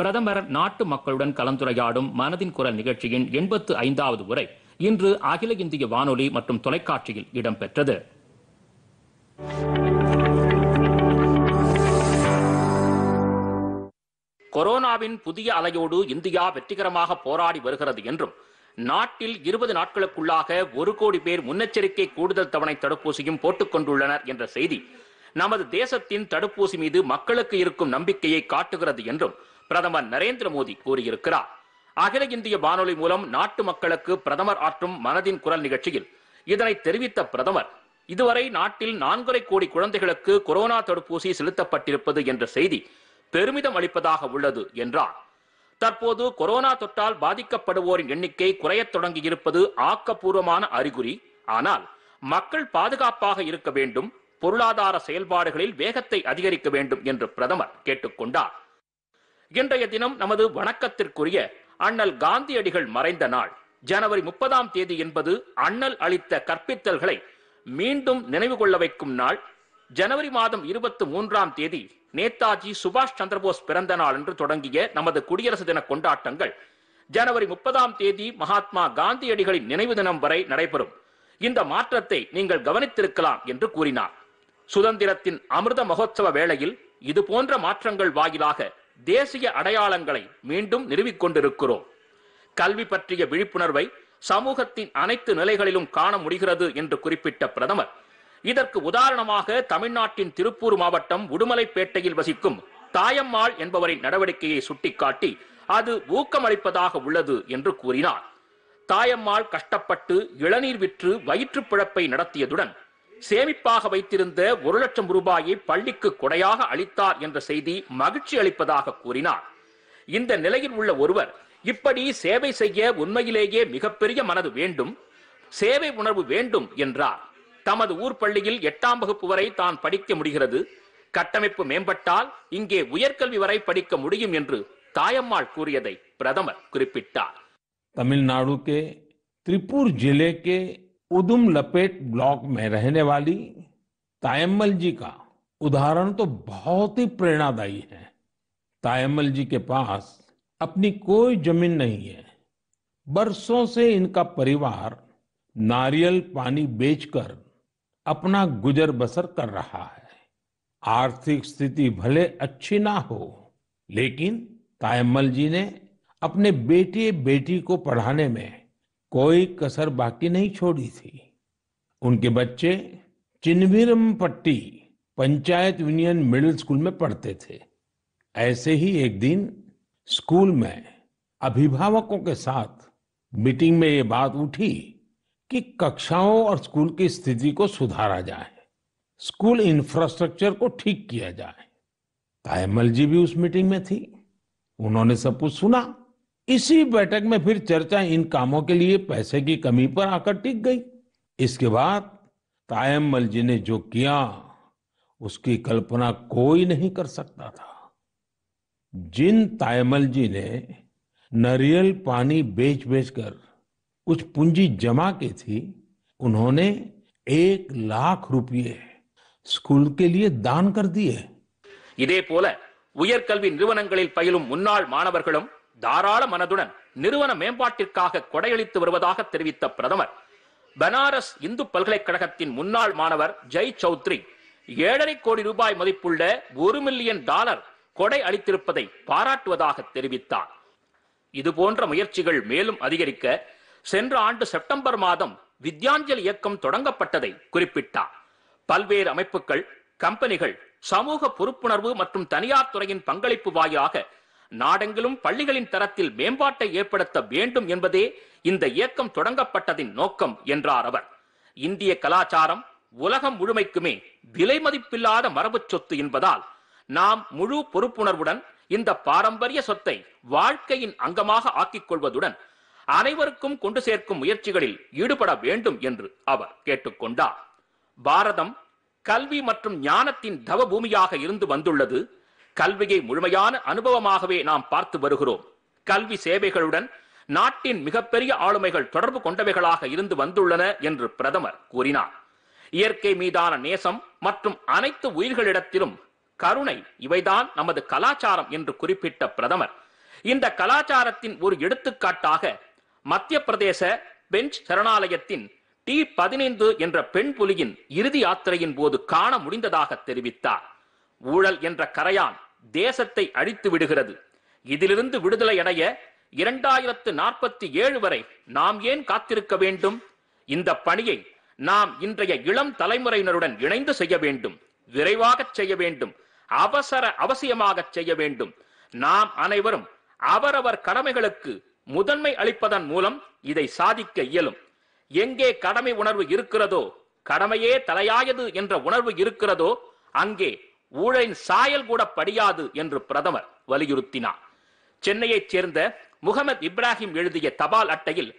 பிரதமர் நாட்டு மக்களுடன் கலந்துரையாடும் மனதின் குரல் நிகழ்ச்சியின் எண்பத்து ஐந்தாவது உரை இன்று அகில இந்திய வானொலி மற்றும் தொலைக்காட்சியில் இடம்பெற்றது கொரோனாவின் புதிய அலையோடு இந்தியா வெற்றிகரமாக போராடி வருகிறது என்றும் நாட்டில் இருபது நாட்களுக்குள்ளாக ஒரு கோடி பேர் முன்னெச்சரிக்கை கூடுதல் தவணை தடுப்பூசியும் போட்டுக் கொண்டுள்ளனர் என்ற செய்தி நமது தேசத்தின் தடுப்பூசி மீது மக்களுக்கு இருக்கும் நம்பிக்கையை காட்டுகிறது என்றும் பிரதமர் நரேந்திர மோடி கூறியிருக்கிறார் அகில இந்திய வானொலி மூலம் நாட்டு மக்களுக்கு பிரதமர் ஆற்றும் மனதின் குரல் நிகழ்ச்சியில் இதனை தெரிவித்த பிரதமர் இதுவரை நாட்டில் நான்கரை கோடி குழந்தைகளுக்கு கொரோனா தடுப்பூசி செலுத்தப்பட்டிருப்பது என்ற செய்தி பெருமிதம் அளிப்பதாக உள்ளது என்றார் தற்போது கொரோனா தொற்றால் பாதிக்கப்படுவோரின் எண்ணிக்கை குறையத் தொடங்கியிருப்பது ஆக்கப்பூர்வமான அறிகுறி ஆனால் மக்கள் பாதுகாப்பாக இருக்க வேண்டும் பொருளாதார செயல்பாடுகளில் வேகத்தை அதிகரிக்க வேண்டும் என்று பிரதமர் கேட்டுக்கொண்டார் இன்றைய தினம் நமது வணக்கத்திற்குரிய அண்ணல் காந்தியடிகள் மறைந்த நாள் ஜனவரி முப்பதாம் தேதி என்பது அண்ணல் அளித்த கற்பித்தல்களை மீண்டும் நினைவு கொள்ள வைக்கும் நாள் ஜனவரி மாதம் இருபத்தி மூன்றாம் தேதி நேதாஜி சுபாஷ் சந்திரபோஸ் பிறந்த நாள் என்று தொடங்கிய நமது குடியரசு தின கொண்டாட்டங்கள் ஜனவரி முப்பதாம் தேதி மகாத்மா காந்தியடிகளின் நினைவு தினம் வரை நடைபெறும் இந்த மாற்றத்தை நீங்கள் கவனித்திருக்கலாம் என்று கூறினார் சுதந்திரத்தின் அமிர்த மகோத்சவ வேளையில் இது போன்ற மாற்றங்கள் வாயிலாக தேசிய அடையாளங்களை மீண்டும் நிறுவிக்கொண்டிருக்கிறோம் கல்வி பற்றிய விழிப்புணர்வை சமூகத்தின் அனைத்து நிலைகளிலும் காண முடிகிறது என்று குறிப்பிட்ட பிரதமர் இதற்கு உதாரணமாக தமிழ்நாட்டின் திருப்பூர் மாவட்டம் உடுமலைப்பேட்டையில் வசிக்கும் தாயம்மாள் என்பவரின் நடவடிக்கையை சுட்டிக்காட்டி அது ஊக்கமளிப்பதாக உள்ளது என்று கூறினார் தாயம்மாள் கஷ்டப்பட்டு இளநீர் விற்று வயிற்று பிழப்பை நடத்தியதுடன் சேமிப்பாக வைத்திருந்த ஒரு லட்சம் ரூபாயை பள்ளிக்கு கொடையாக அளித்தார் என்ற செய்தி மகிழ்ச்சி அளிப்பதாக கூறினார் இந்த நிலையில் உள்ள ஒருவர் இப்படி சேவை செய்ய உண்மையிலேயே மிகப்பெரிய மனது வேண்டும் சேவை உணர்வு வேண்டும் என்றார் தமது ஊர் பள்ளியில் எட்டாம் வகுப்பு வரை தான் படிக்க முடிகிறது கட்டமைப்பு மேம்பட்டால் இங்கே உயர்கல்வி வரை படிக்க முடியும் என்று தாயம்மாள் கூறியதை பிரதமர் குறிப்பிட்டார் தமிழ்நாடு கே திரிபூர் கே उदुम लपेट ब्लॉक में रहने वाली तायम्मल जी का उदाहरण तो बहुत ही प्रेरणादायी है तायम्मल जी के पास अपनी कोई जमीन नहीं है बरसों से इनका परिवार नारियल पानी बेचकर अपना गुजर बसर कर रहा है आर्थिक स्थिति भले अच्छी ना हो लेकिन तायम्मल जी ने अपने बेटे बेटी को पढ़ाने में कोई कसर बाकी नहीं छोड़ी थी उनके बच्चे चिन्विरम पट्टी पंचायत यूनियन मिडिल स्कूल में पढ़ते थे ऐसे ही एक दिन स्कूल में अभिभावकों के साथ मीटिंग में ये बात उठी कि कक्षाओं और स्कूल की स्थिति को सुधारा जाए स्कूल इंफ्रास्ट्रक्चर को ठीक किया जाए तायमल जी भी उस मीटिंग में थी उन्होंने सब कुछ सुना इसी बैठक में फिर चर्चा इन कामों के लिए पैसे की कमी पर आकर टिक गई इसके बाद तायम्मल जी ने जो किया उसकी कल्पना कोई नहीं कर सकता था जिन तायमल जी ने नरियल पानी बेच बेच कर कुछ पूंजी जमा की थी उन्होंने एक लाख रुपये स्कूल के लिए दान कर दिए இதே போல உயர்கல்வி நிறுவனங்களில் பயிலும் முன்னாள் மாணவர்களும் தாராள மனதுடன் நிறுவன மேம்பாட்டிற்காக கொடையளித்து வருவதாக தெரிவித்த பிரதமர் பனாரஸ் இந்து பல்கலைக்கழகத்தின் முன்னாள் மாணவர் ஜெய் சௌத்ரி ஏழரை கோடி ரூபாய் மதிப்புள்ள ஒரு மில்லியன் டாலர் கொடை அளித்திருப்பதை பாராட்டுவதாக தெரிவித்தார் இதுபோன்ற முயற்சிகள் மேலும் அதிகரிக்க சென்ற ஆண்டு செப்டம்பர் மாதம் வித்யாஞ்சல் இயக்கம் தொடங்கப்பட்டதை குறிப்பிட்டார் பல்வேறு அமைப்புகள் கம்பெனிகள் சமூக பொறுப்புணர்வு மற்றும் தனியார் துறையின் பங்களிப்பு வாயிலாக நாடெங்கிலும் பள்ளிகளின் தரத்தில் மேம்பாட்டை ஏற்படுத்த வேண்டும் என்பதே இந்த இயக்கம் தொடங்கப்பட்டதின் நோக்கம் என்றார் அவர் இந்திய கலாச்சாரம் உலகம் முழுமைக்குமே விலை மதிப்பில்லாத மரபு சொத்து என்பதால் நாம் முழு பொறுப்புணர்வுடன் இந்த பாரம்பரிய சொத்தை வாழ்க்கையின் அங்கமாக ஆக்கிக் கொள்வதுடன் அனைவருக்கும் கொண்டு சேர்க்கும் முயற்சிகளில் ஈடுபட வேண்டும் என்று அவர் கேட்டுக்கொண்டார் பாரதம் கல்வி மற்றும் ஞானத்தின் தவ இருந்து வந்துள்ளது கல்வியை முழுமையான அனுபவமாகவே நாம் பார்த்து வருகிறோம் கல்வி சேவைகளுடன் நாட்டின் மிகப்பெரிய ஆளுமைகள் தொடர்பு கொண்டவைகளாக இருந்து வந்துள்ளன என்று பிரதமர் கூறினார் இயற்கை மீதான நேசம் மற்றும் அனைத்து உயிர்களிடத்திலும் கருணை இவைதான் நமது கலாச்சாரம் என்று குறிப்பிட்ட பிரதமர் இந்த கலாச்சாரத்தின் ஒரு எடுத்துக்காட்டாக மத்திய பிரதேச பெஞ்ச் சரணாலயத்தின் டி பதினைந்து என்ற பெண் புலியின் இறுதி யாத்திரையின் போது காண முடிந்ததாக தெரிவித்தார் ஊழல் என்ற கரையான் தேசத்தை அழித்து விடுகிறது இதிலிருந்து விடுதலை அடைய இரண்டாயிரத்து நாற்பத்தி ஏழு வரை நாம் ஏன் காத்திருக்க வேண்டும் இந்த பணியை நாம் இன்றைய இளம் தலைமுறையினருடன் இணைந்து செய்ய வேண்டும் விரைவாக செய்ய வேண்டும் அவசர அவசியமாக செய்ய வேண்டும் நாம் அனைவரும் அவரவர் கடமைகளுக்கு முதன்மை அளிப்பதன் மூலம் இதை சாதிக்க இயலும் எங்கே கடமை உணர்வு இருக்கிறதோ கடமையே தலையாயது என்ற உணர்வு இருக்கிறதோ அங்கே ஊழலின் சாயல் கூட படியாது என்று பிரதமர் வலியுறுத்தினார் சென்னையைச் சேர்ந்த முகமது இப்ராஹிம் எழுதிய தபால் அட்டையில்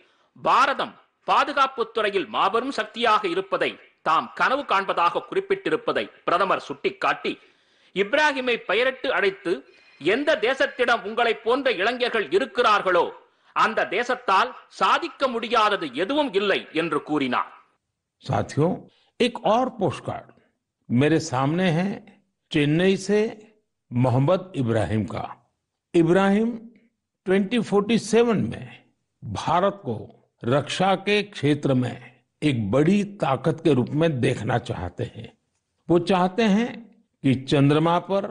பாரதம் பாதுகாப்பு துறையில் மாபெரும் சக்தியாக இருப்பதை தாம் கனவு காண்பதாக குறிப்பிட்டிருப்பதை பிரதமர் சுட்டிக்காட்டி இப்ராஹிமை பெயரிட்டு அழைத்து எந்த தேசத்திடம் உங்களை போன்ற இளைஞர்கள் இருக்கிறார்களோ அந்த தேசத்தால் சாதிக்க முடியாதது எதுவும் இல்லை என்று கூறினார் சாத்தியோ एक और पोस्टकार्ड मेरे सामने है चेन्नई से मोहम्मद इब्राहिम का इब्राहिम 2047 में भारत को रक्षा के क्षेत्र में एक बड़ी ताकत के रूप में देखना चाहते हैं वो चाहते हैं कि चंद्रमा पर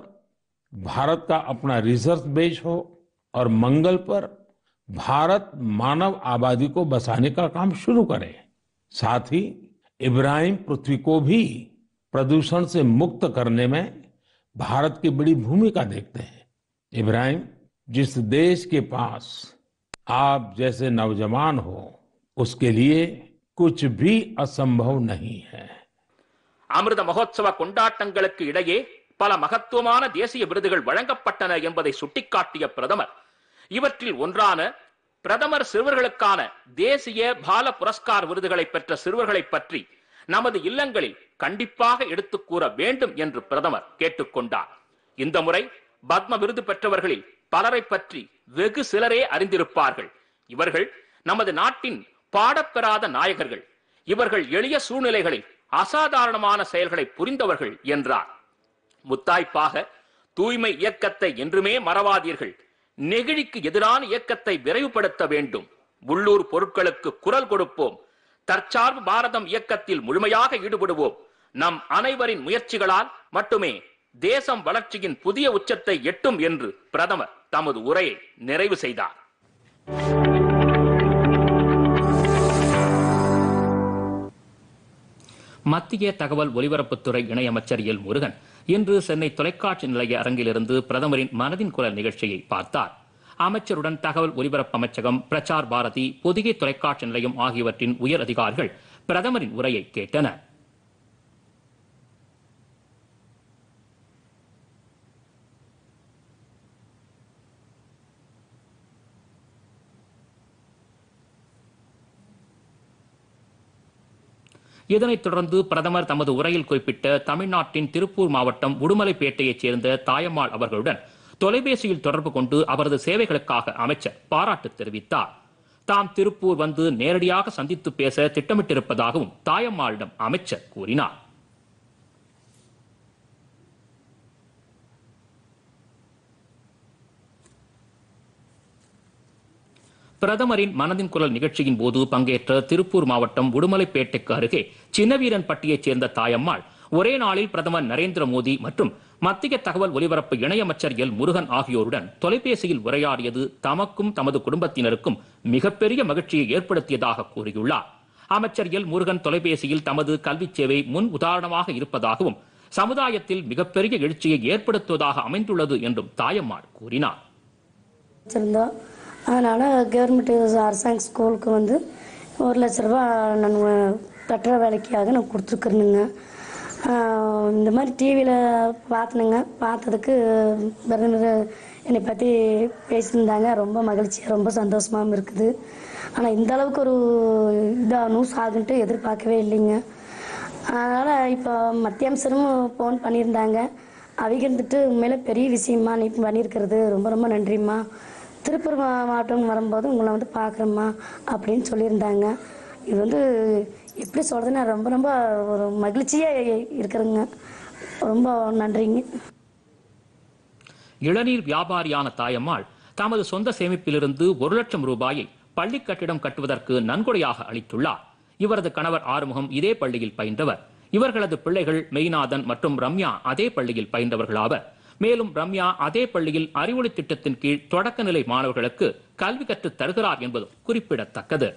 भारत का अपना रिसर्च बेस हो और मंगल पर भारत मानव आबादी को बसाने का काम शुरू करे साथ ही इब्राहिम पृथ्वी को भी प्रदूषण से मुक्त करने में भारत की बड़ी भूमिका देखते हैं इब्राहिम जिस देश के पास आप जैसे नौजवान हो उसके लिए कुछ भी असंभव नहीं है अमृत महोत्सव कोंडाटे पल महत्व विरद प्रदमर इवान प्रदमर सुरवान विरद सी நமது இல்லங்களில் கண்டிப்பாக எடுத்து கூற வேண்டும் என்று பிரதமர் கேட்டுக்கொண்டார் இந்த முறை பத்ம விருது பெற்றவர்களில் பலரை பற்றி வெகு சிலரே அறிந்திருப்பார்கள் இவர்கள் நமது நாட்டின் பாடப்பெறாத நாயகர்கள் இவர்கள் எளிய சூழ்நிலைகளில் அசாதாரணமான செயல்களை புரிந்தவர்கள் என்றார் முத்தாய்ப்பாக தூய்மை இயக்கத்தை என்றுமே மறவாதீர்கள் நெகிழிக்கு எதிரான இயக்கத்தை விரைவுபடுத்த வேண்டும் உள்ளூர் பொருட்களுக்கு குரல் கொடுப்போம் தற்சார்பு பாரதம் இயக்கத்தில் முழுமையாக ஈடுபடுவோம் நம் அனைவரின் முயற்சிகளால் மட்டுமே தேசம் வளர்ச்சியின் புதிய உச்சத்தை எட்டும் என்று பிரதமர் தமது உரையை நிறைவு செய்தார் மத்திய தகவல் ஒலிபரப்புத்துறை இணையமைச்சர் எல் முருகன் இன்று சென்னை தொலைக்காட்சி நிலைய அரங்கிலிருந்து பிரதமரின் மனதின் குரல் நிகழ்ச்சியை பார்த்தார் அமைச்சருடன் தகவல் ஒலிபரப்பு அமைச்சகம் பிரச்சார் பாரதி பொதிகை தொலைக்காட்சி நிலையம் ஆகியவற்றின் உயர் அதிகாரிகள் பிரதமரின் உரையை கேட்டனர் இதனைத் தொடர்ந்து பிரதமர் தமது உரையில் குறிப்பிட்ட தமிழ்நாட்டின் திருப்பூர் மாவட்டம் உடுமலைப்பேட்டையைச் சேர்ந்த தாயம்மாள் அவர்களுடன் தொலைபேசியில் தொடர்பு கொண்டு அவரது சேவைகளுக்காக அமைச்சர் பாராட்டு தெரிவித்தார் தாம் திருப்பூர் வந்து நேரடியாக சந்தித்து பேச திட்டமிட்டிருப்பதாகவும் தாயம்மாளிடம் அமைச்சர் கூறினார் பிரதமரின் மனதின் குரல் நிகழ்ச்சியின் போது பங்கேற்ற திருப்பூர் மாவட்டம் உடுமலைப்பேட்டைக்கு அருகே பட்டியைச் சேர்ந்த தாயம்மாள் ஒரே நாளில் பிரதமர் நரேந்திர மோடி மற்றும் மத்திய தகவல் ஒலிபரப்பு இணையமைச்சர் எல் முருகன் ஆகியோருடன் தொலைபேசியில் உரையாடியது தமக்கும் தமது குடும்பத்தினருக்கும் மிகப்பெரிய மகிழ்ச்சியை ஏற்படுத்தியதாக கூறியுள்ளார் அமைச்சர் எல் முருகன் தொலைபேசியில் தமது கல்வி சேவை முன் உதாரணமாக இருப்பதாகவும் சமுதாயத்தில் மிகப்பெரிய எழுச்சியை ஏற்படுத்துவதாக அமைந்துள்ளது என்றும் தாயம்மாள் கூறினார் அதனால கவர்மெண்ட் அரசாங்க ஸ்கூலுக்கு வந்து ஒரு லட்ச ரூபா நான் கட்டுற வேலைக்காக நான் கொடுத்துருக்குறேனுங்க இந்த மாதிரி டிவியில் பார்த்தனுங்க பார்த்ததுக்கு பிரதமர் என்னை பற்றி பேசியிருந்தாங்க ரொம்ப மகிழ்ச்சியாக ரொம்ப சந்தோஷமாகவும் இருக்குது ஆனால் இந்த அளவுக்கு ஒரு இதாக நியூஸ் ஆகுன்ட்டு எதிர்பார்க்கவே இல்லைங்க அதனால் இப்போ மத்திய அமைச்சரும் ஃபோன் பண்ணியிருந்தாங்க அவிகிருந்துட்டு உண்மையிலே பெரிய விஷயமா நீ பண்ணியிருக்கிறது ரொம்ப ரொம்ப நன்றிம்மா திருப்பூர் மாவட்டம் வரும்போது உங்களை வந்து பார்க்குறோம்மா அப்படின்னு சொல்லியிருந்தாங்க இது வந்து எப்படி சொல்றதுன்னா ரொம்ப ரொம்ப ஒரு மகிழ்ச்சியா இருக்கிறேங்க ரொம்ப நன்றிங்க இளநீர் வியாபாரியான தாயம்மாள் தமது சொந்த சேமிப்பிலிருந்து ஒரு லட்சம் ரூபாயை பள்ளி கட்டிடம் கட்டுவதற்கு நன்கொடையாக அளித்துள்ளார் இவரது கணவர் ஆறுமுகம் இதே பள்ளியில் பயின்றவர் இவர்களது பிள்ளைகள் மெய்நாதன் மற்றும் ரம்யா அதே பள்ளியில் பயின்றவர்களாவர் மேலும் ரம்யா அதே பள்ளியில் அறிவொளி திட்டத்தின் கீழ் தொடக்க நிலை மாணவர்களுக்கு கல்வி கற்றுத் தருகிறார் என்பதும் குறிப்பிடத்தக்கது